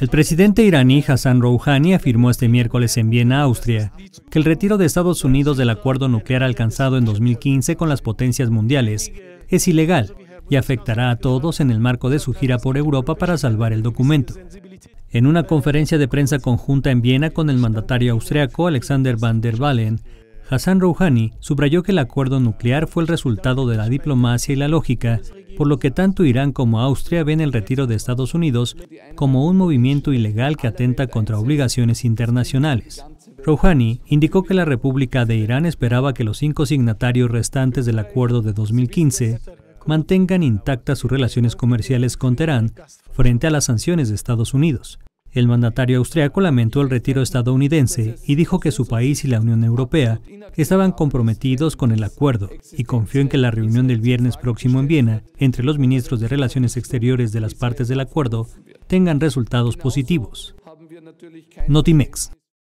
El presidente iraní Hassan Rouhani afirmó este miércoles en Viena, Austria, que el retiro de Estados Unidos del acuerdo nuclear alcanzado en 2015 con las potencias mundiales es ilegal y afectará a todos en el marco de su gira por Europa para salvar el documento. En una conferencia de prensa conjunta en Viena con el mandatario austriaco Alexander van der Wallen, Hassan Rouhani subrayó que el acuerdo nuclear fue el resultado de la diplomacia y la lógica por lo que tanto Irán como Austria ven el retiro de Estados Unidos como un movimiento ilegal que atenta contra obligaciones internacionales. Rouhani indicó que la República de Irán esperaba que los cinco signatarios restantes del acuerdo de 2015 mantengan intactas sus relaciones comerciales con Teherán frente a las sanciones de Estados Unidos. El mandatario austriaco lamentó el retiro estadounidense y dijo que su país y la Unión Europea estaban comprometidos con el acuerdo y confió en que la reunión del viernes próximo en Viena entre los ministros de Relaciones Exteriores de las partes del acuerdo tengan resultados positivos. Notimex.